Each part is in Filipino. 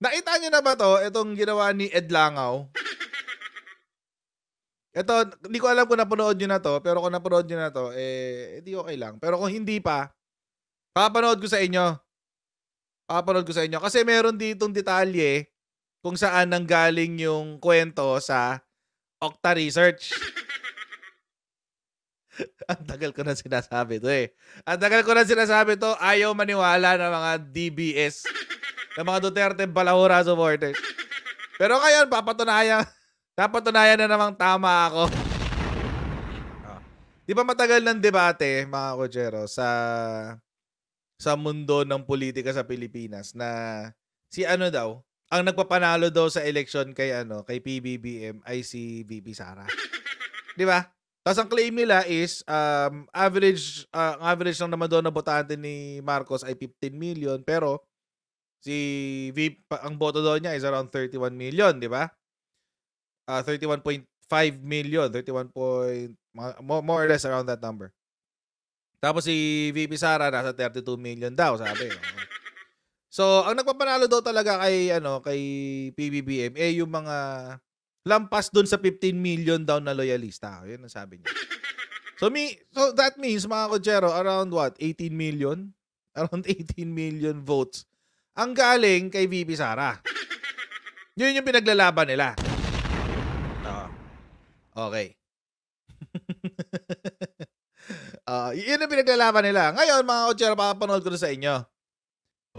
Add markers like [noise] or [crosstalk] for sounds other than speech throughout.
Nakita niyo na ba to? Itong ginawa ni Ed Langaw. Ito, hindi ko alam kung napanood niyo na to, pero kung napanood niyo na to, eh, hindi okay lang. Pero kung hindi pa, papanood ko sa inyo. Papanood ko sa inyo. Kasi meron ditong detalye kung saan nanggaling yung kwento sa Okta Research. [laughs] Ang tagal ko na sinasabi to eh. Ang tagal ko na sinasabi to, ayaw maniwala ng mga DBS ng mga Duterte Balahura supporters. Pero ngayon, papatunayan, napatunayan na namang tama ako. Ah. Di ba matagal ng debate, mga kutsero, sa sa mundo ng politika sa Pilipinas na si ano daw, ang nagpapanalo daw sa eleksyon kay ano, kay PBBM ay si VP Sara. 'Di ba? Tapos ang claim nila is um, average uh, ang average ng naman doon na botante ni Marcos ay 15 million pero Si V, ang boto daw niya is around 31 million, di ba? Uh, ah, 31.5 million, 31 point, more, more or less around that number. Tapos si VP Sara nasa 32 million daw, sabi. so, ang nagpapanalo daw talaga kay ano, kay PBBM eh yung mga lampas doon sa 15 million daw na loyalista. 'Yun ang sabi niya. So me, so that means mga kodyero, around what? 18 million? Around 18 [laughs] million votes ang galing kay Bibi Sara. Yun yung pinaglalaban nila. Oo. Okay. uh, [laughs] yun ang pinaglalaban nila. Ngayon, mga kutsera, papanood ko sa inyo.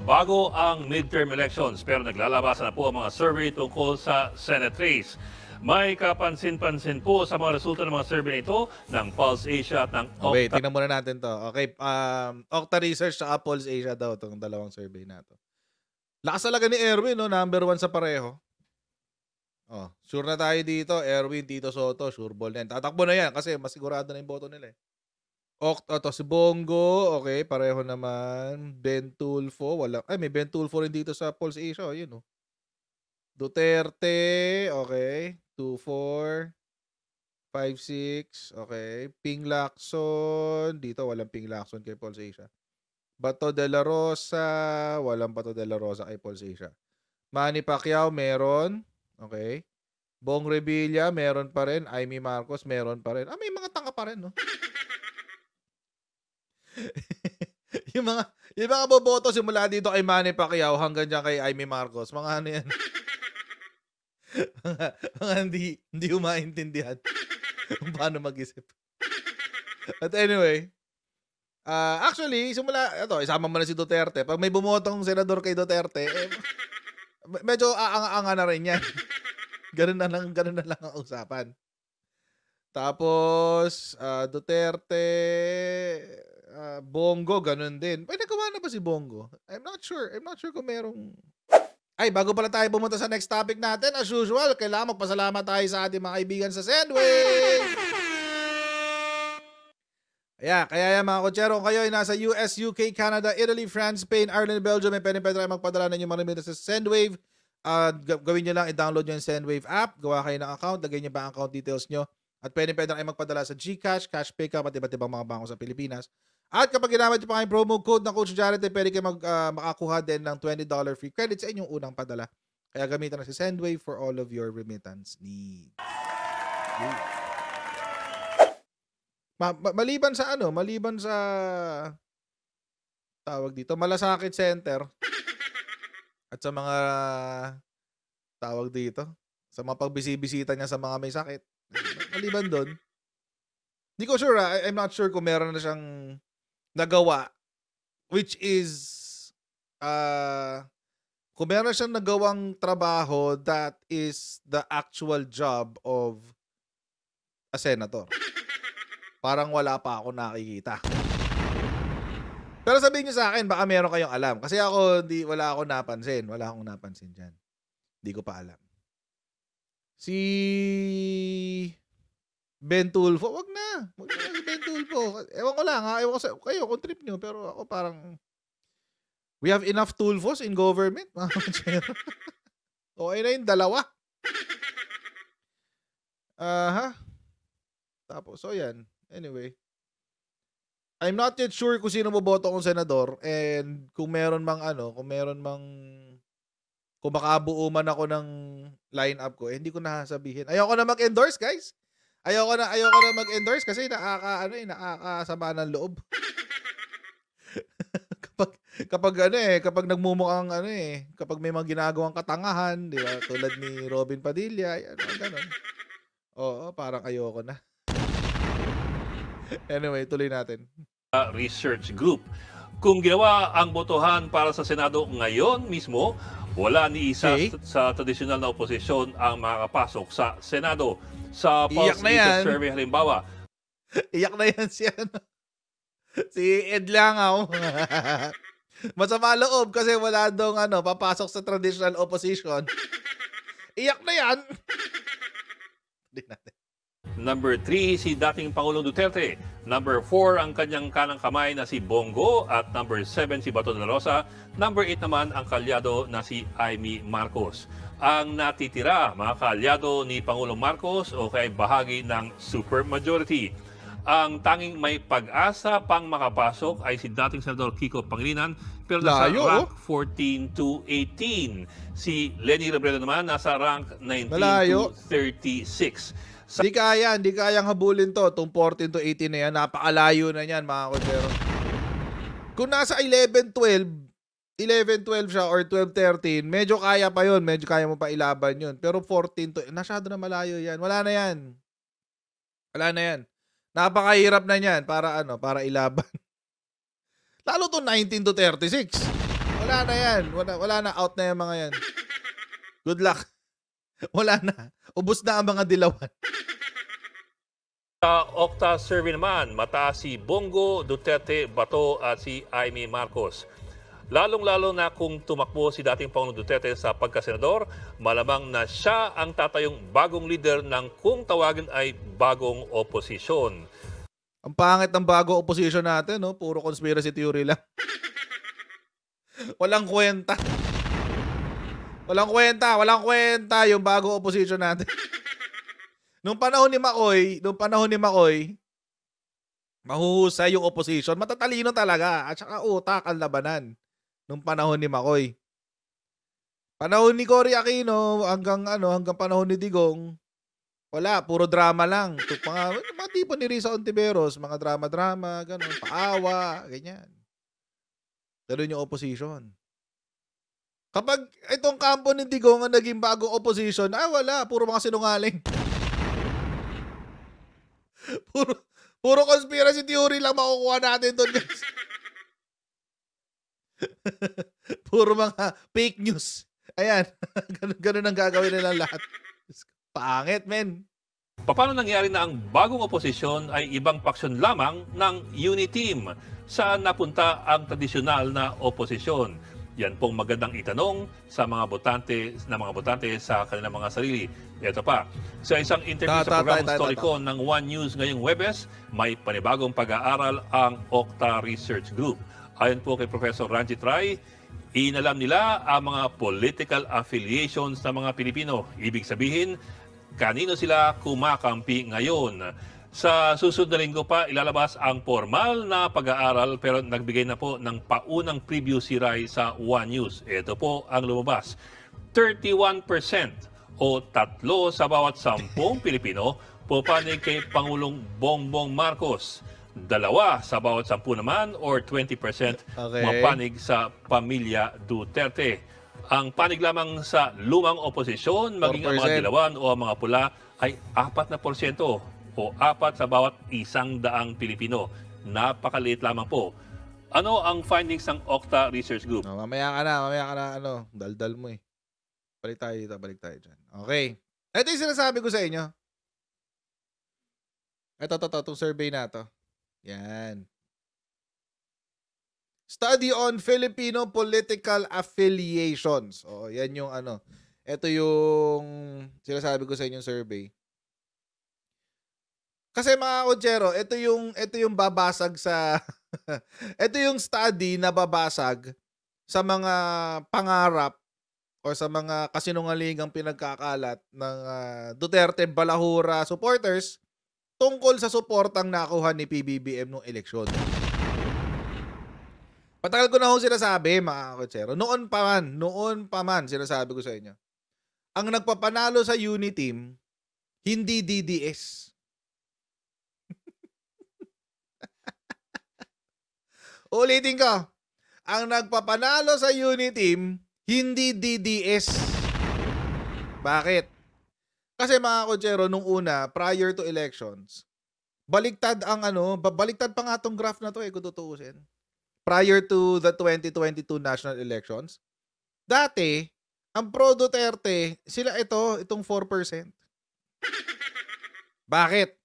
Bago ang midterm elections, pero naglalabas na po ang mga survey tungkol sa Senate race. May kapansin-pansin po sa mga resulta ng mga survey ito ng Pulse Asia at ng Okta. Wait, tingnan muna natin to. Okay, um, Okta Research sa Pulse Asia daw itong dalawang survey na to. Lakas talaga ni Erwin, no? Number one sa pareho. Oh, sure na tayo dito. Erwin, Tito Soto, sure ball na yan. Tatakbo na yan kasi masigurado na yung boto nila eh. Oct, oh, to si Bongo. Okay, pareho naman. Bentulfo, wala. Ay, may Bentulfo rin dito sa Pulse Asia. Oh, yun, oh. Duterte, okay. 2-4. 5-6, okay. Ping Lacson. Dito, walang Ping Lacson kay Pulse Asia. Bato de la Rosa, walang Bato de la Rosa kay Paul Sisha. Manny Pacquiao, meron. Okay. Bong Revilla, meron pa rin. Amy Marcos, meron pa rin. Ah, may mga tanga pa rin, no? [laughs] yung mga, yung mga boboto simula dito kay Manny Pacquiao hanggang dyan kay Amy Marcos. Mga ano yan? mga, [laughs] mga hindi, hindi umaintindihan [laughs] kung paano mag-isip. But anyway, Uh, actually, simula, ito, isama mo na si Duterte. Pag may bumotong senador kay Duterte, eh, medyo aanga-anga na rin yan. [laughs] ganun na lang, ganun na lang ang usapan. Tapos, uh, Duterte, uh, Bongo, ganun din. May nagawa na ba si Bongo? I'm not sure. I'm not sure kung merong... Ay, bago pala tayo pumunta sa next topic natin, as usual, kailangan magpasalamat tayo sa ating mga kaibigan sa Sendway! Yeah, kaya yan mga kutsero, kayo ay nasa US, UK, Canada, Italy, France, Spain, Ireland, Belgium, may eh, pwedeng pwede tayo magpadala ninyo mga remittance sa Sendwave. Uh, gawin nyo lang, i-download nyo yung Sendwave app, gawa kayo ng account, lagay nyo ba ang account details nyo. At pwedeng pwede ay magpadala sa GCash, Cash Pickup, at iba't ibang mga bangko sa Pilipinas. At kapag ginamit nyo pa kayong promo code ng Coach Jared, eh, pwede kayo mag, uh, makakuha din ng $20 free credit sa inyong unang padala. Kaya gamitan na si Sendwave for all of your remittance needs. Yeah. Ma- ma- maliban sa ano, maliban sa tawag dito, Malasakit Center at sa mga tawag dito, sa mga pagbisibisita niya sa mga may sakit. Maliban doon, hindi ko sure, ha? Ah, I'm not sure kung meron na siyang nagawa which is uh, kung meron na siyang nagawang trabaho that is the actual job of a senator parang wala pa ako nakikita. Pero sabihin niyo sa akin, baka meron kayong alam. Kasi ako, di, wala ako napansin. Wala akong napansin dyan. Hindi ko pa alam. Si Ben Tulfo, wag na. Wag na si Ben Tulfo. Ewan ko lang ha. Ewan ko sa, kayo kung trip niyo. Pero ako parang, we have enough Tulfos in government. [laughs] okay na yung dalawa. Aha. uh Tapos, so yan. Anyway. I'm not yet sure kung sino boboto kong senador and kung meron mang ano, kung meron mang kung makabuo man ako ng lineup ko, eh, hindi ko na sabihin. Ayoko na mag-endorse, guys. Ayoko na ayoko na mag-endorse kasi nakaka ano eh, nakakasama ng loob. [laughs] kapag kapag ano eh, kapag nagmumukhang ano eh, kapag may mga ginagawang katangahan, di ba? Tulad ni Robin Padilla, yan, ganun. Oo, parang ayoko na. [laughs] anyway, tuloy natin. Uh, research Group. Kung ginawa ang botohan para sa Senado ngayon mismo, wala ni isa okay. sa, sa tradisyonal na oposisyon ang makakapasok sa Senado. Sa Pulse Research Survey halimbawa. [laughs] Iyak na yan si ano. [laughs] Si Ed Langaw. Masama loob kasi wala dong ano, papasok sa traditional opposition. Iyak na yan. Hindi natin. Number 3, si dating Pangulong Duterte. Number 4, ang kanyang kanang kamay na si Bongo. At number 7, si Bato de la Rosa. Number 8 naman, ang kalyado na si Amy Marcos. Ang natitira, mga kalyado ni Pangulong Marcos o kay bahagi ng supermajority. Ang tanging may pag-asa pang makapasok ay si dating Senador Kiko Pangilinan pero nasa Layo, oh. rank 14 to 18. Si Lenny Robredo naman nasa rank 19 Malayo. to 36. Hindi kaya, hindi kayang habulin to. Itong 14 to 18 na yan, napakalayo na yan mga kotero. Kung nasa 11, 12, 11, 12 siya or 12, 13, medyo kaya pa yon Medyo kaya mo pa ilaban yon Pero 14 to, nasyado na malayo yan. Wala na yan. Wala na yan. Napakahirap na yan para ano, para ilaban. [laughs] Lalo to 19 to 36. Wala na yan. Wala, wala na out na yung mga yan. Good luck. [laughs] Wala na. Ubus na ang mga dilawan. [laughs] Sa Octa survey naman, mata si Bongo Duterte Bato at si Aimee Marcos. Lalong-lalo na kung tumakbo si dating Pangulong Duterte sa pagkasenador, malamang na siya ang tatayong bagong leader ng kung tawagin ay bagong oposisyon. Ang pangit ng bago oposisyon natin, no? puro conspiracy theory lang. [laughs] Walang kwenta. Walang kwenta, walang kwenta yung bago opposition natin. [laughs] nung panahon ni Makoy, nung panahon ni Makoy, mahuhusay yung opposition. Matatalino talaga. At saka utak ang labanan nung panahon ni Makoy. Panahon ni Cory Aquino hanggang ano, hanggang panahon ni Digong, wala, puro drama lang. Tuk, mga, mga tipo ni Risa Ontiveros, mga drama-drama, ganun, paawa, ganyan. Ganun yung opposition. Kapag itong kampo ni Digong ang naging bago opposition, ay wala, puro mga sinungaling. [laughs] puro, puro conspiracy theory lang makukuha natin doon, guys. [laughs] puro mga fake news. Ayan, [laughs] ganun, ganun ang gagawin nila lahat. Pangit, men. Paano nangyari na ang bagong oposisyon ay ibang paksyon lamang ng unity team? Saan napunta ang tradisyonal na oposisyon? Yan pong magandang itanong sa mga botante na mga botante sa kanilang mga sarili. Ito pa, sa isang interview ta, ta, sa programang ta, ng One News ngayong Webes, may panibagong pag-aaral ang Okta Research Group. Ayon po kay Professor Ranjit Rai, inalam nila ang mga political affiliations ng mga Pilipino. Ibig sabihin, kanino sila kumakampi ngayon. Sa susunod na linggo pa, ilalabas ang formal na pag-aaral pero nagbigay na po ng paunang preview si Rai sa One News. Ito po ang lumabas. 31% o tatlo sa bawat sampung [laughs] Pilipino pupanig kay Pangulong Bongbong Marcos. Dalawa sa bawat sampu naman or 20% okay. mapanig sa Pamilya Duterte. Ang panig lamang sa lumang oposisyon, maging 4%. ang mga dilawan o ang mga pula, ay 4% o apat sa bawat isang daang Pilipino. Napakaliit lamang po. Ano ang findings ng Okta Research Group? Oh, mamaya ka na, mamaya ka na, ano, daldal mo eh. Balik tayo dito, balik tayo dyan. Okay. Ito yung sinasabi ko sa inyo. Ito, ito, ito, itong survey na to. Yan. Study on Filipino Political Affiliations. Oh, yan yung ano. Ito yung sinasabi ko sa inyong survey. Kasi mga Ojero, ito yung ito yung babasag sa [laughs] ito yung study na babasag sa mga pangarap o sa mga kasinungalingang pinagkakalat ng uh, Duterte Balahura supporters tungkol sa suportang nakuha ni PBBM nung eleksyon. Patagal ko na ho sinasabi, mga kotsero. Noon pa man, noon pa man sinasabi ko sa inyo. Ang nagpapanalo sa Unity team, hindi DDS Ulitin ko. Ang nagpapanalo sa unity team, hindi DDS. Bakit? Kasi mga kutsero, nung una, prior to elections, baliktad ang ano, babaliktad pa nga tong graph na to eh, kung tutuusin. Prior to the 2022 national elections, dati, ang pro Duterte, sila ito, itong 4%. Bakit?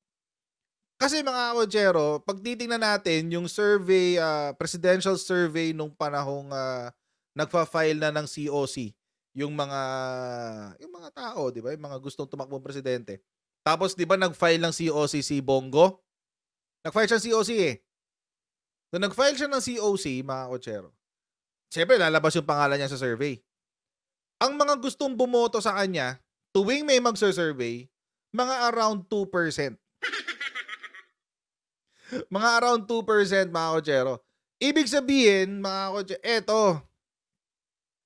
Kasi mga kodyero, pag titingnan natin yung survey, uh, presidential survey nung panahong uh, nagfa-file na ng COC, yung mga yung mga tao, 'di ba? Yung mga gustong tumakbong presidente. Tapos 'di ba nag-file ng COC si Bongo? Nag-file siya ng COC eh. So nag-file siya ng COC, mga kodyero. Siyempre, lalabas yung pangalan niya sa survey. Ang mga gustong bumoto sa kanya, tuwing may mag survey mga around 2% mga around 2% mga kotsero. Ibig sabihin, mga kotsero, eto,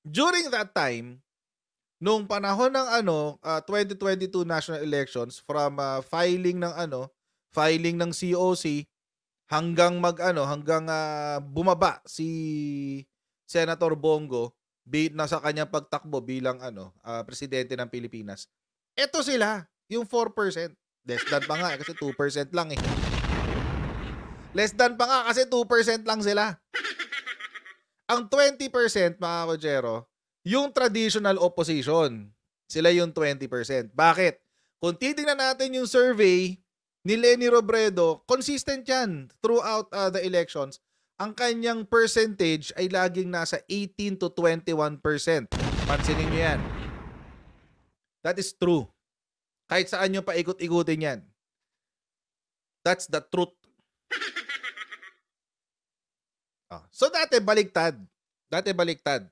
during that time, nung panahon ng ano, uh, ah, 2022 national elections from uh, filing ng ano, filing ng COC hanggang mag ano, hanggang uh, bumaba si Senator Bongo bit na sa kanyang pagtakbo bilang ano, uh, presidente ng Pilipinas. Ito sila, yung 4%. Less than pa nga eh, kasi 2% lang eh. Less than pa nga kasi 2% lang sila. Ang 20% mga kojero, yung traditional opposition. Sila yung 20%. Bakit? Kung titingnan natin yung survey ni Lenny Robredo, consistent yan throughout uh, the elections. Ang kanyang percentage ay laging nasa 18 to 21%. Pansinin nyo yan. That is true. Kahit saan nyo paikot-ikutin yan. That's the truth ah, so dati baliktad. Dati baliktad.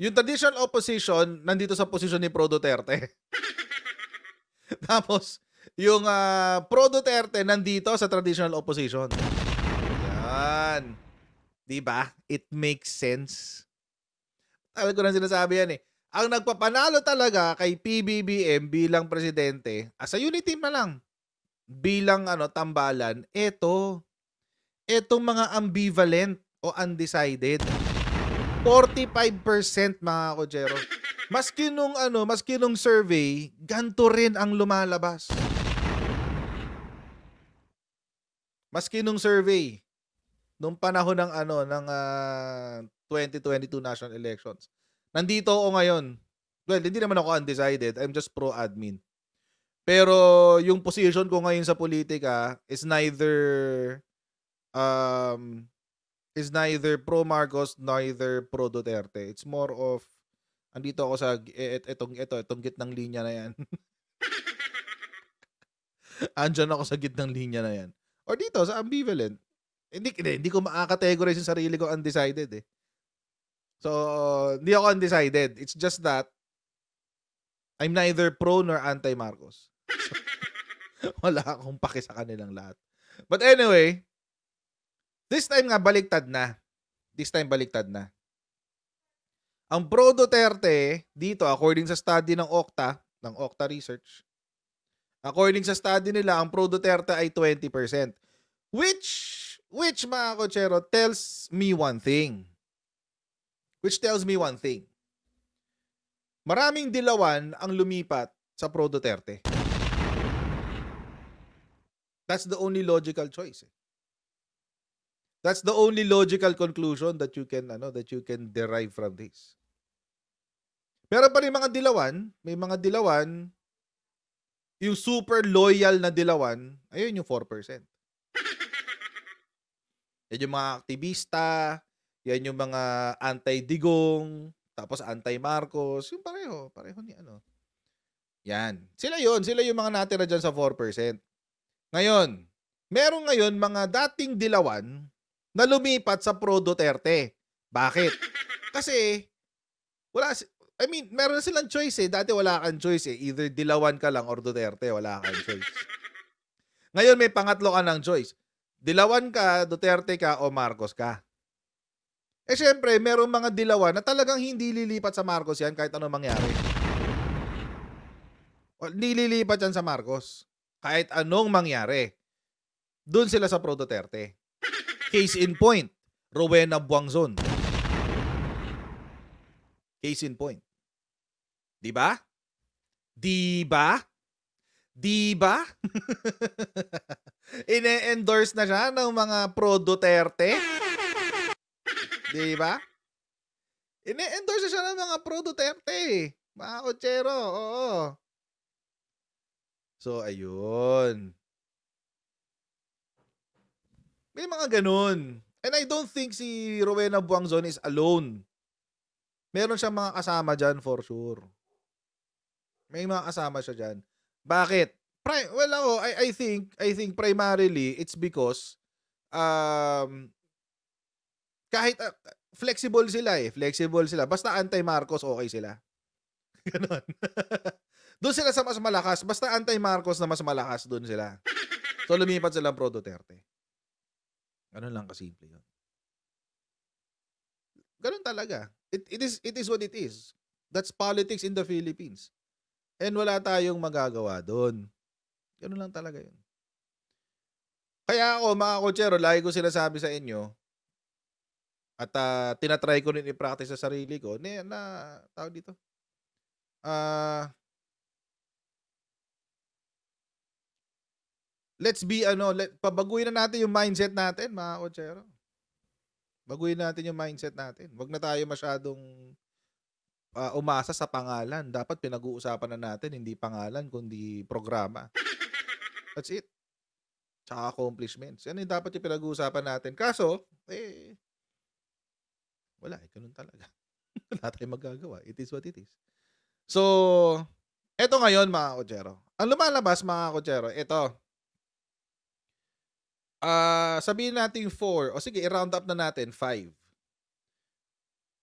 Yung traditional opposition, nandito sa posisyon ni Pro Duterte. [laughs] Tapos, yung uh, Pro Duterte nandito sa traditional opposition. Yan. 'Di ba? It makes sense. Alam ko na sinasabi yan eh. Ang nagpapanalo talaga kay PBBM bilang presidente, as ah, a unit na lang bilang ano tambalan, ito etong mga ambivalent o undecided 45% mga kojero. Maski nung ano, maski nung survey, ganto rin ang lumalabas. Maski nung survey, nung panahon ng ano ng uh, ah, 2022 national elections. Nandito o ngayon. Well, hindi naman ako undecided. I'm just pro admin. Pero yung position ko ngayon sa politika is neither um is neither pro Marcos neither pro Duterte. It's more of andito ako sa et, e, etong ito etong gitnang linya na 'yan. [laughs] Andiyan ako sa gitnang linya na 'yan. Or dito sa ambivalent. Hindi hindi, hindi ko makakategorize yung sarili ko undecided eh. So, hindi ako undecided. It's just that I'm neither pro nor anti Marcos. [laughs] wala akong paki sa kanilang lahat. But anyway, this time nga baliktad na. This time baliktad na. Ang pro Duterte dito according sa study ng Okta, ng Okta Research, according sa study nila, ang pro Duterte ay 20%. Which which mga kochero tells me one thing. Which tells me one thing. Maraming dilawan ang lumipat sa pro Duterte. That's the only logical choice. Eh. That's the only logical conclusion that you can ano that you can derive from this. Pero pa rin mga dilawan, may mga dilawan yung super loyal na dilawan, ayun yung 4%. [laughs] Yan yung mga aktivista, yan yung mga anti-digong, tapos anti-Marcos, yung pareho, pareho ni ano. Yan. Sila yon sila yung mga natira dyan sa 4%. Ngayon, meron ngayon mga dating dilawan na lumipat sa pro Duterte. Bakit? Kasi wala I mean, meron silang choice eh. Dati wala kang choice eh. Either dilawan ka lang or Duterte, wala kang choice. Ngayon may pangatlo ka ng choice. Dilawan ka, Duterte ka o Marcos ka. Eh syempre, meron mga dilawan na talagang hindi lilipat sa Marcos yan kahit anong mangyari. O, lilipat yan sa Marcos kahit anong mangyari. Doon sila sa Pro Duterte. Case in point, Rowena Buangzon. Case in point. 'Di ba? 'Di ba? 'Di ba? [laughs] Ine-endorse na siya ng mga pro Duterte. 'Di ba? Ine-endorse siya ng mga pro Duterte. Mga kutsero, oo. So, ayun. May mga ganun. And I don't think si Rowena Buangzon is alone. Meron siyang mga kasama dyan for sure. May mga kasama siya dyan. Bakit? Pri- well, ako, I, I think, I think primarily, it's because um, kahit uh, flexible sila eh. Flexible sila. Basta anti-Marcos, okay sila. [laughs] Ganon. [laughs] Doon sila sa mas malakas. Basta anti-Marcos na mas malakas, doon sila. So lumipat sila pro Duterte. Ganun lang kasimple yun. Ganun talaga. It, it, is, it is what it is. That's politics in the Philippines. And wala tayong magagawa doon. Ganun lang talaga yun. Kaya ako, mga kotsero, lagi ko sinasabi sa inyo, at uh, tinatry ko rin i-practice sa sarili ko, na, na tao dito, ah, uh, let's be ano, let, pabaguhin na natin yung mindset natin, mga kotsero. Baguhin natin yung mindset natin. Huwag na tayo masyadong uh, umasa sa pangalan. Dapat pinag-uusapan na natin, hindi pangalan, kundi programa. That's it. Tsaka accomplishments. Yan yung dapat yung pinag-uusapan natin. Kaso, eh, wala, eh, ganun talaga. [laughs] wala tayong magagawa. It is what it is. So, eto ngayon mga kotsero. Ang lumalabas mga kotsero, eto, uh, sabihin natin 4. O sige, i-round up na natin 5.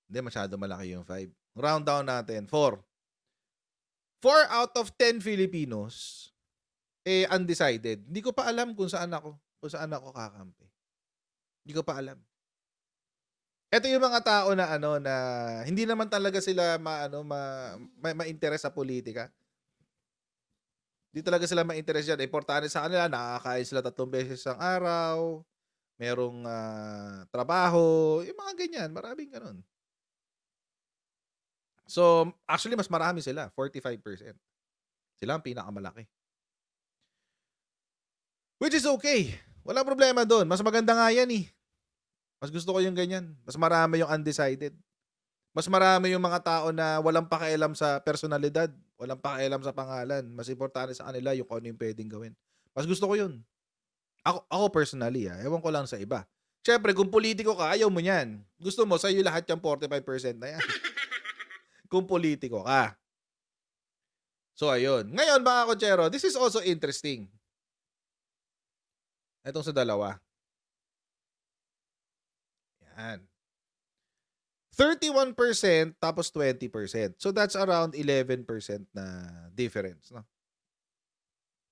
Hindi, masyado malaki yung 5. Round down natin, 4. 4 out of 10 Filipinos eh undecided. Hindi ko pa alam kung saan ako, kung saan ako kakampi. Hindi ko pa alam. Ito yung mga tao na ano na hindi naman talaga sila maano ma, ma, ma-interest sa politika. Di talaga sila ma-interest yan. Importante sa kanila, nakakain sila tatlong beses ang araw, merong ah, trabaho, yung mga ganyan, maraming ganun. So, actually, mas marami sila, 45%. Sila ang pinakamalaki. Which is okay. Walang problema doon. Mas maganda nga yan eh. Mas gusto ko yung ganyan. Mas marami yung undecided. Mas marami yung mga tao na walang pakialam sa personalidad. Walang pakialam sa pangalan. Mas importante sa kanila yung ano yung pwedeng gawin. Mas gusto ko yun. Ako, ako personally, ha, ah. ewan ko lang sa iba. Siyempre, kung politiko ka, ayaw mo niyan. Gusto mo, sa'yo lahat yung 45% na yan. [laughs] kung politiko ka. So, ayun. Ngayon, mga kotsero, this is also interesting. Itong sa dalawa. Yan. 31% tapos 20%. So that's around 11% na difference, no?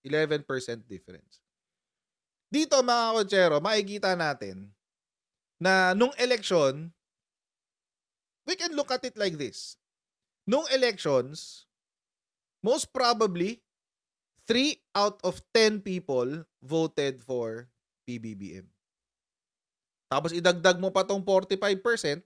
11% difference. Dito mga kotsero, makikita natin na nung election, we can look at it like this. Nung elections, most probably, 3 out of 10 people voted for PBBM. Tapos idagdag mo pa tong 45%,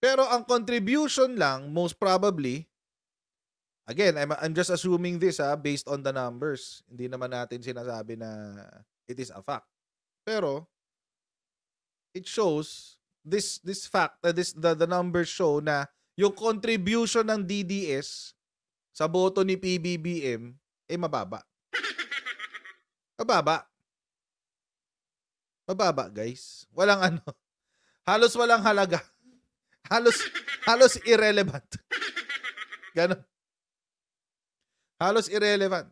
Pero ang contribution lang, most probably, again, I'm, I'm just assuming this ha, ah, based on the numbers. Hindi naman natin sinasabi na it is a fact. Pero, it shows, this this fact, uh, this, the, the numbers show na yung contribution ng DDS sa boto ni PBBM ay eh, mababa. [laughs] Mababa. Mababa, guys. Walang ano. Halos walang halaga halos, halos irrelevant. Ganon. Halos irrelevant.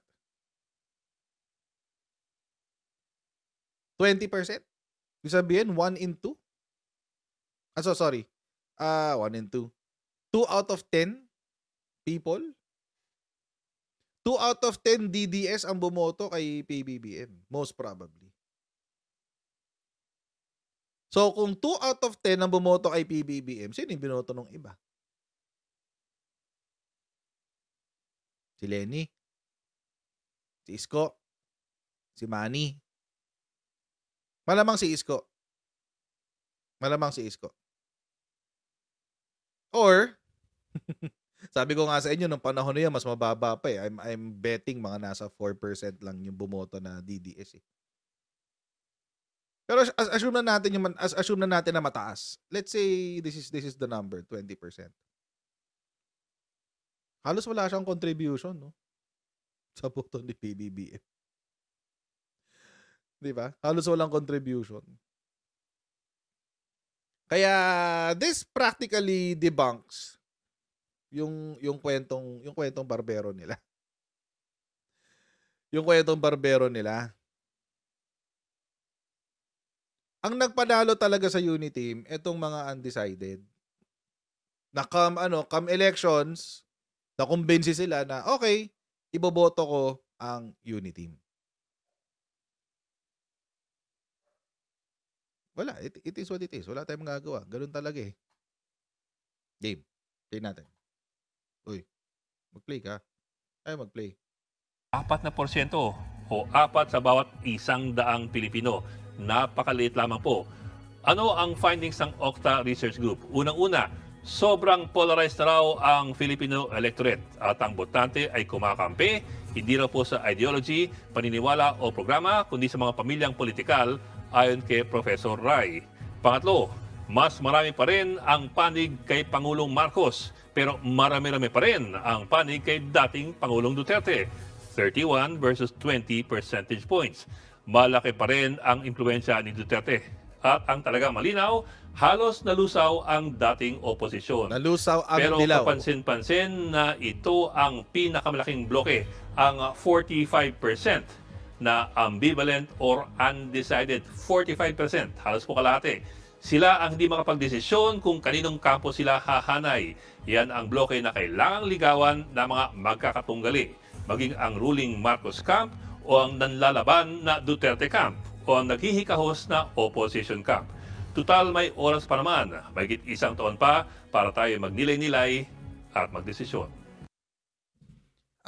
20%? Ibig sabihin, 1 in 2? Ah, so, sorry. Ah, uh, 1 in 2. 2 out of 10 people? 2 out of 10 DDS ang bumoto kay PBBM. Most probably. So kung 2 out of 10 ang bumoto kay PBBM, sino yung binoto ng iba? Si Lenny, si Isko, si Manny. Malamang si Isko. Malamang si Isko. Or, [laughs] sabi ko nga sa inyo, nung panahon na yan, mas mababa pa eh. I'm, I'm betting mga nasa 4% lang yung bumoto na DDS eh. Pero as, assume na natin yung as, assume na natin na mataas. Let's say this is this is the number, 20%. Halos wala siyang contribution, no? Sa boto ni PBBM. 'Di ba? Halos walang contribution. Kaya this practically debunks yung yung kwentong yung kwentong barbero nila. Yung kwentong barbero nila Ang nagpadalo talaga sa unity team, itong mga undecided. Na come, ano, come elections, na kumbinsi sila na, okay, iboboto ko ang unity team. Wala. It, it is what it is. Wala tayong magagawa. Ganun talaga eh. Game. Play natin. Uy. Mag-play ka. Ay, mag-play. porsyento o apat sa bawat isang daang Pilipino Napakaliit lamang po. Ano ang findings ng Octa Research Group? Unang-una, sobrang polarized na raw ang Filipino electorate at ang botante ay kumakampi, hindi raw po sa ideology, paniniwala o programa, kundi sa mga pamilyang politikal ayon kay Professor Rai. Pangatlo, mas marami pa rin ang panig kay Pangulong Marcos pero marami-rami pa rin ang panig kay dating Pangulong Duterte, 31 versus 20 percentage points malaki pa rin ang impluensya ni Duterte at ang talaga malinaw, halos nalusaw ang dating oposisyon. Nalusaw ang Pero dilaw. Pero kapansin-pansin na ito ang pinakamalaking bloke, ang 45% na ambivalent or undecided, 45%, halos po kalahati. Sila ang hindi makapagdesisyon kung kaninong kampo sila hahanay. Yan ang bloke na kailangang ligawan ng mga magkakatunggali, maging ang ruling Marcos Camp o ang nanlalaban na Duterte Camp o ang naghihikahos na Opposition Camp. Tutal may oras pa naman, mayigit isang taon pa para tayo magnilay-nilay at magdesisyon.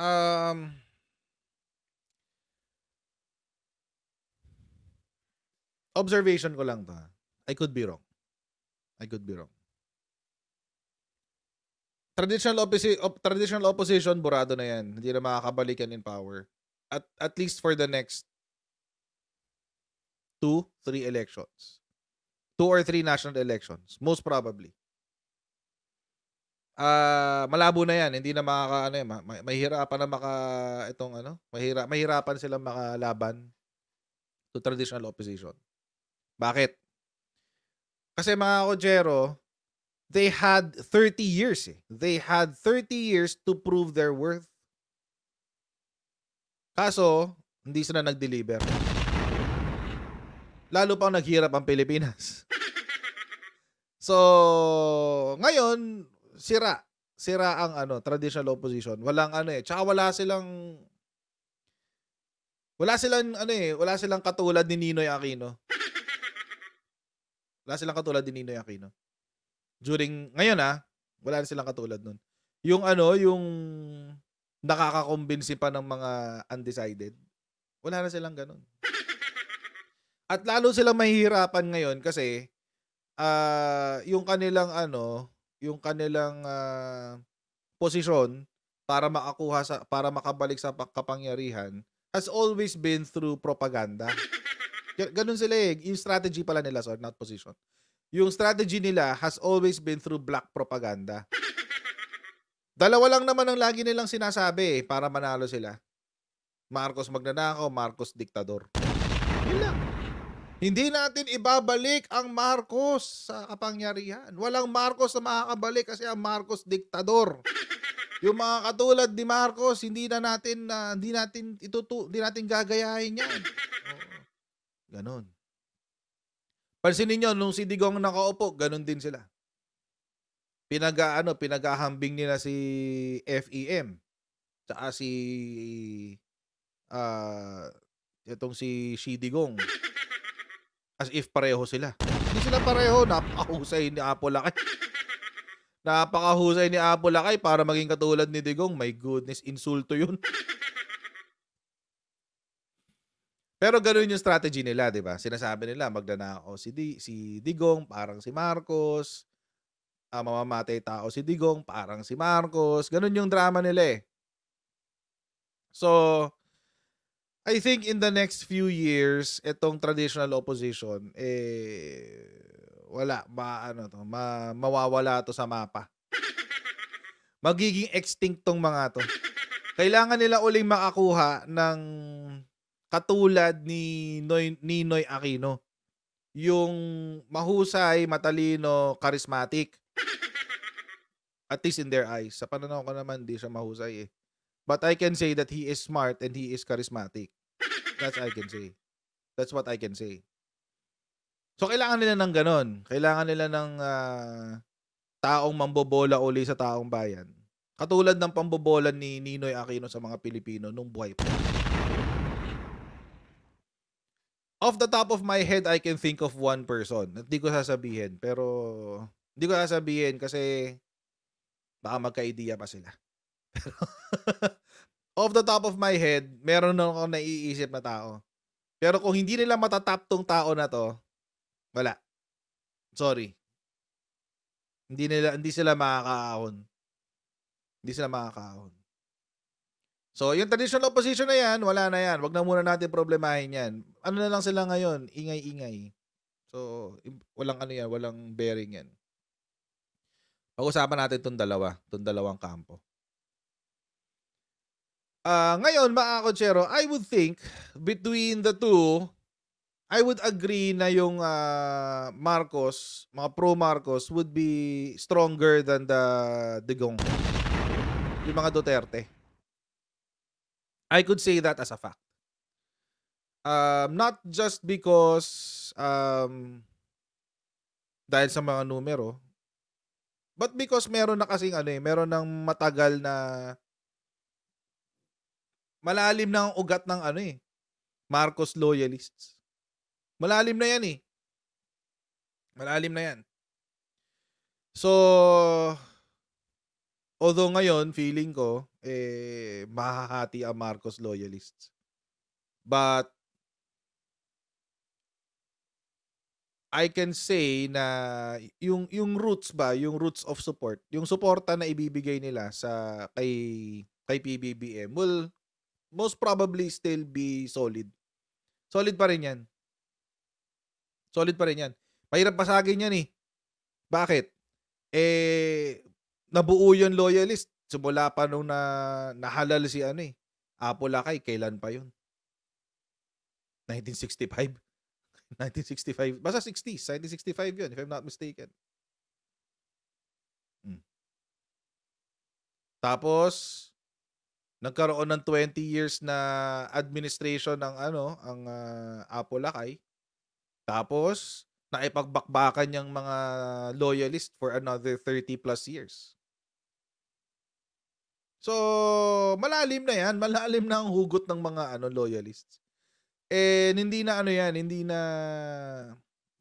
Um, observation ko lang to. I could be wrong. I could be wrong. Traditional, opposi- op- traditional opposition, burado na yan. Hindi na makakabalikan in power at at least for the next two, three elections. Two or three national elections, most probably. Ah, uh, malabo na 'yan, hindi na makaka ano, eh, ma- mahirapan na maka itong ano, mahira mahirapan silang makalaban to traditional opposition. Bakit? Kasi mga kojero, they had 30 years eh. They had 30 years to prove their worth Kaso, hindi sila nag-deliver. Lalo pang naghirap ang Pilipinas. [laughs] So, ngayon, sira. Sira ang ano, traditional opposition. Walang ano eh. Tsaka wala silang wala silang ano eh, wala silang katulad ni Ninoy Aquino. [laughs] Wala silang katulad ni Ninoy Aquino. During ngayon ah, wala silang katulad nun. Yung ano, yung nakakakumbinsi pa ng mga undecided. Wala na silang ganun. [laughs] At lalo silang mahihirapan ngayon kasi uh, yung kanilang ano, yung kanilang uh, posisyon para makakuha sa para makabalik sa kapangyarihan has always been through propaganda. [laughs] Ganun sila eh. Yung strategy pala nila, sorry, not position. Yung strategy nila has always been through black propaganda. [laughs] Dalawa lang naman ang lagi nilang sinasabi eh, para manalo sila. Marcos magnanakaw, Marcos diktador. Yun Hindi natin ibabalik ang Marcos sa kapangyarihan. Walang Marcos na makakabalik kasi ang Marcos diktador. Yung mga katulad ni Marcos, hindi na natin uh, hindi natin itutu, hindi natin gagayahin 'yan. Oh, ganon. Pansinin niyo nung si Digong nakaupo, ganun din sila. Pinaga ano, pinagahambing nila si FEM. Tsaka si uh, itong si Shidigong. As if pareho sila. Hindi sila pareho. Napakahusay ni Apo Napakahusay ni Apo para maging katulad ni Digong. My goodness, insulto yun. Pero ganoon yung strategy nila, 'di ba? Sinasabi nila magdanao si Di, si Digong, parang si Marcos ah, mamamatay tao si Digong, parang si Marcos. Ganun yung drama nila eh. So, I think in the next few years, itong traditional opposition, eh, wala, ma, ano to, ma, mawawala to sa mapa. Magiging extinct tong mga to. Kailangan nila uling makakuha ng katulad ni Noy, Ninoy Aquino. Yung mahusay, matalino, charismatic. [laughs] At least in their eyes. Sa pananaw ko naman, di siya mahusay eh. But I can say that he is smart and he is charismatic. That's I can say. That's what I can say. So, kailangan nila ng ganon. Kailangan nila ng uh, taong mambobola uli sa taong bayan. Katulad ng pambobola ni Ninoy Aquino sa mga Pilipino nung buhay pa. Off the top of my head, I can think of one person. Hindi ko sasabihin, pero hindi ko sasabihin kasi baka magka-idea pa sila. Pero [laughs] off the top of my head, meron na akong naiisip na tao. Pero kung hindi nila matatap tong tao na to, wala. Sorry. Hindi nila hindi sila makakaahon. Hindi sila makakaahon. So, yung traditional opposition na yan, wala na yan. Huwag na muna natin problemahin yan. Ano na lang sila ngayon? Ingay-ingay. So, walang ano yan, walang bearing yan. Pag-usapan natin itong dalawa, itong dalawang kampo. Uh, ngayon, mga kotsero, I would think between the two, I would agree na yung uh, Marcos, mga pro-Marcos would be stronger than the Digong. Yung mga Duterte. I could say that as a fact. Um, not just because um, dahil sa mga numero, But because meron na kasing ano eh, meron ng matagal na malalim na ang ugat ng ano eh, Marcos loyalists. Malalim na yan eh. Malalim na yan. So, although ngayon, feeling ko, eh, mahahati ang Marcos loyalists. But, I can say na yung yung roots ba, yung roots of support, yung suporta na ibibigay nila sa kay kay PBBM will most probably still be solid. Solid pa rin 'yan. Solid pa rin 'yan. Mahirap basagin 'yan eh. Bakit? Eh nabuo yung loyalist simula pa nung na nahalal si ano eh. Apo Lakay, kailan pa 'yun? 1965. 1965. Basta 60s. 1965 yun, if I'm not mistaken. Hmm. Tapos, nagkaroon ng 20 years na administration ng ano, ang uh, Apo Lakay. Tapos, naipagbakbakan yung mga loyalist for another 30 plus years. So, malalim na yan. Malalim na ang hugot ng mga ano loyalists and hindi na ano yan, hindi na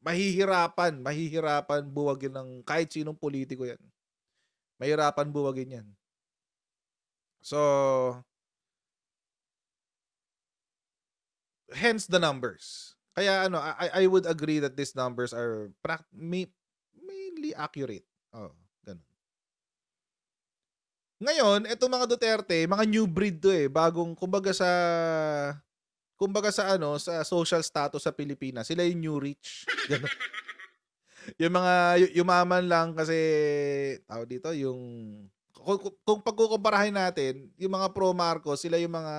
mahihirapan, mahihirapan buwagin ng kahit sinong politiko yan. Mahirapan buwagin yan. So, hence the numbers. Kaya ano, I, I would agree that these numbers are pra- may, mainly accurate. Oh, ganun. Ngayon, eto mga Duterte, mga new breed to eh. Bagong, kumbaga sa kumbaga sa ano, sa social status sa Pilipinas, sila yung new rich. [laughs] Ganun. yung mga yumaman lang kasi tao dito yung kung, kung pagkukumparahin natin, yung mga pro Marcos, sila yung mga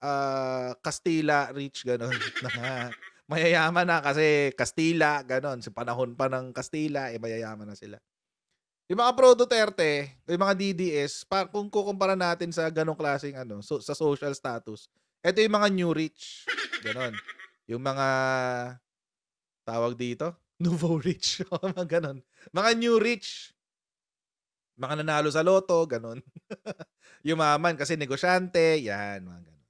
uh, Kastila rich ganun na [laughs] mayayaman na kasi Kastila ganun sa panahon pa ng Kastila eh mayayaman na sila. Yung mga pro Duterte, yung mga DDS, par kung kukumpara natin sa ganong klaseng ano, so, sa social status, ito yung mga new rich. Ganon. Yung mga tawag dito, [laughs] nouveau rich. [laughs] mga ganon. Mga new rich. Mga nanalo sa loto, ganon. [laughs] Yumaman kasi negosyante, yan, mga ganon.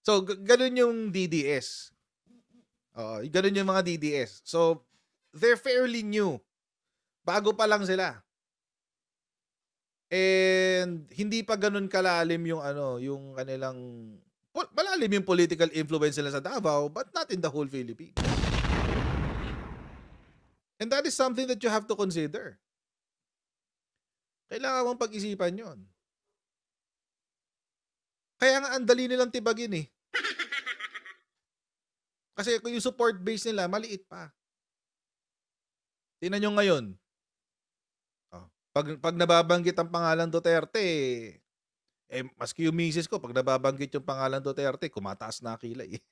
So, ganon yung DDS. Oo, ganon yung mga DDS. So, they're fairly new. Bago pa lang sila. And hindi pa ganun kalalim yung ano, yung kanilang malalim yung political influence nila sa Davao, but not in the whole Philippines. And that is something that you have to consider. Kailangan mong pag-isipan yon. Kaya nga, ang dali nilang tibagin eh. Kasi yung support base nila, maliit pa. Tinan nyo ngayon. Oh, pag, pag nababanggit ang pangalan Duterte, eh, maski yung misis ko, pag nababanggit yung pangalan Duterte, kumataas na kilay. Eh.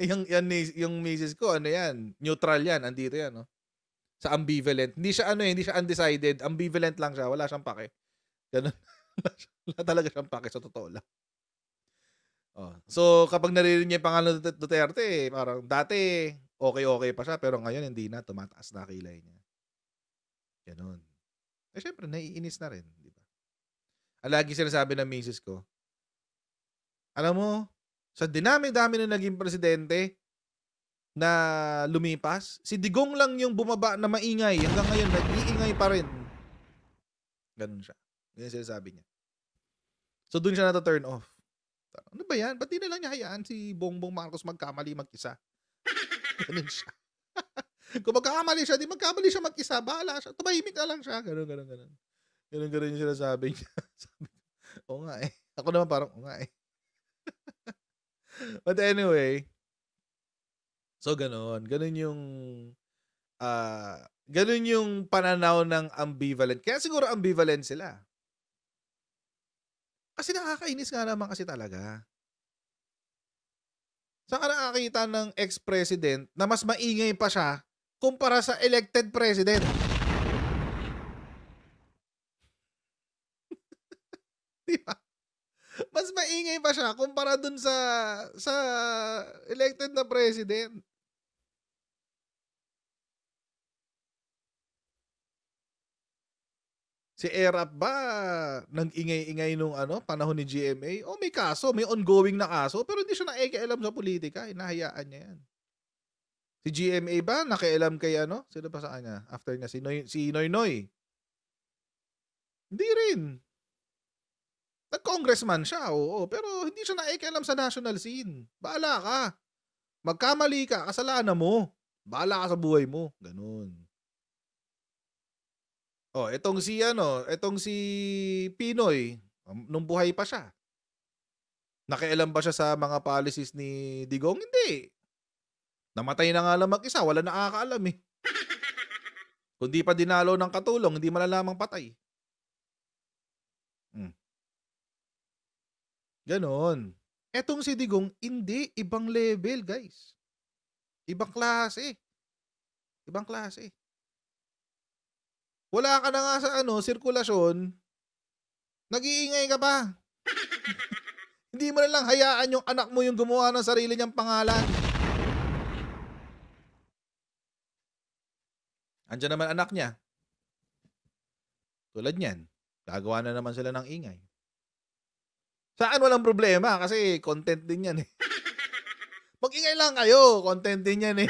[laughs] yung, yan, yung misis ko, ano yan, neutral yan, andito yan, no? Sa ambivalent. Hindi siya ano eh, hindi siya undecided, ambivalent lang siya, wala siyang pake. Ganun. [laughs] wala talaga siyang pake, sa totoo lang. Oh. So, kapag naririnig niya yung pangalan Duterte, eh, parang dati, okay-okay pa siya, pero ngayon hindi na, tumataas na kilay niya. Ganun. Eh, syempre, naiinis na rin, di ba? Lagi sinasabi ng misis ko. Alam mo, sa dinami-dami na naging presidente na lumipas, si Digong lang yung bumaba na maingay. Hanggang ngayon, nag-iingay pa rin. Ganun siya. Ganun sinasabi niya. So, doon siya nata-turn off. Ano ba yan? Ba't di na lang niya hayaan si Bongbong Marcos magkamali mag-isa? [laughs] Ganun siya. [laughs] Kung magkamali siya, di magkamali siya mag-isa, bahala siya. Tumahimik na lang siya. Ganun, ganun, ganun. Ganun ganun yung sinasabi niya. [laughs] sabi ko, nga eh. Ako naman parang, oo nga eh. [laughs] But anyway, so ganun. Ganun yung, ah, uh, ganun yung pananaw ng ambivalent. Kaya siguro ambivalent sila. Kasi nakakainis nga naman kasi talaga. Saan ka nakakita ng ex-president na mas maingay pa siya kumpara sa elected president? [laughs] Di ba? Mas maingay pa siya kumpara dun sa sa elected na president. Si Erap ba nag-ingay-ingay nung ano, panahon ni GMA? O oh, may kaso, may ongoing na kaso, pero hindi siya nakikialam sa politika. Hinahayaan niya yan. Si GMA ba nakialam kay ano? Sino pa sa kanya? After niya, si Noy, si Noy Noy. Hindi rin. Nag-congressman siya, oo, pero hindi siya naikialam sa national scene. Baala ka. Magkamali ka, kasalanan mo. Baala ka sa buhay mo. Ganun. Oh, itong si ano, itong si Pinoy, um, nung buhay pa siya. Nakialam ba siya sa mga policies ni Digong? Hindi. Namatay na nga lang mag-isa, wala akaalam eh. Kung pa dinalo ng katulong, hindi malalamang patay. Ganon. Etong si Digong, hindi. Ibang level, guys. Ibang klase. Ibang klase. Wala ka na nga sa ano, sirkulasyon, nag-iingay ka pa. [laughs] Hindi mo na lang hayaan yung anak mo yung gumawa ng sarili niyang pangalan. Andiyan naman anak niya. Tulad niyan, gagawa na naman sila ng ingay. Saan akin walang problema kasi content din yan eh. [laughs] Mag-ingay lang kayo, content din yan eh.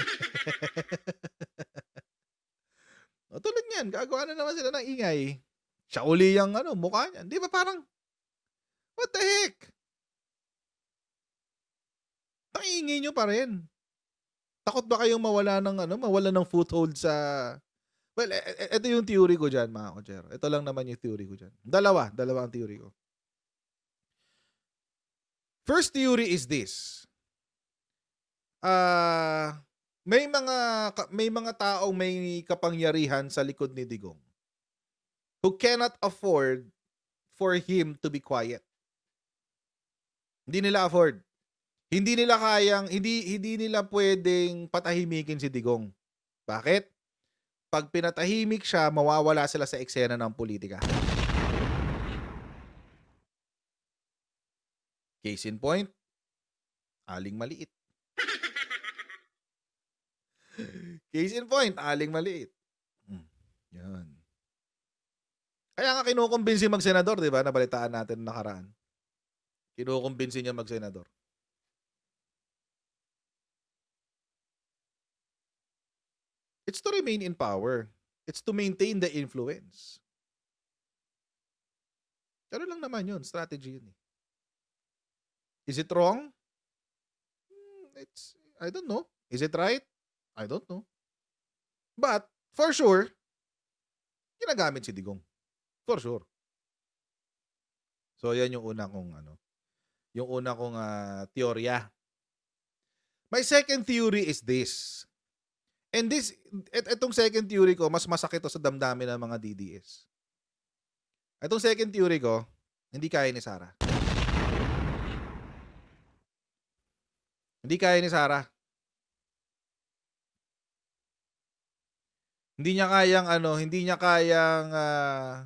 [laughs] o tulad niyan, gagawa na naman sila ng ingay. Siya uli yung ano, mukha niya. Di ba parang, what the heck? Pakiingay nyo pa rin. Takot ba kayong mawala ng ano, mawala ng foothold sa Well, ito e, e, yung theory ko diyan, mga Kojero. Ito lang naman yung theory ko diyan. Dalawa, dalawa ang theory ko. First theory is this. Uh, may mga may mga taong may kapangyarihan sa likod ni Digong who cannot afford for him to be quiet. Hindi nila afford. Hindi nila kayang hindi hindi nila pwedeng patahimikin si Digong. Bakit? Pag pinatahimik siya, mawawala sila sa eksena ng politika. Case in point, aling maliit. [laughs] Case in point, aling maliit. Hmm. Yan. Kaya nga kinukumbinsi mag-senador, di ba? Nabalitaan natin nakaraan. Kinukumbinsi niya mag-senador. It's to remain in power. It's to maintain the influence. Pero lang naman yun. Strategy yun eh. Is it wrong? Hmm, it's I don't know. Is it right? I don't know. But for sure, ginagamit si Digong. For sure. So yan yung una kong ano, yung una kong uh, teorya. My second theory is this. And this et, etong second theory ko mas masakit to sa damdamin ng mga DDS. Etong second theory ko, hindi kaya ni Sarah. Hindi kaya ni Sarah. Hindi niya kayang ano, hindi niya kayang uh,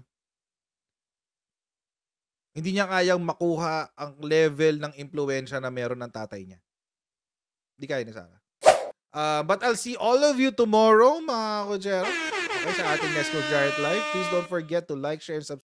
hindi niya kayang makuha ang level ng impluensya na meron ng tatay niya. Hindi kaya ni Sarah. Uh, but I'll see all of you tomorrow, mga kojero. Okay, sa ating next Jared Live. Please don't forget to like, share, and subscribe.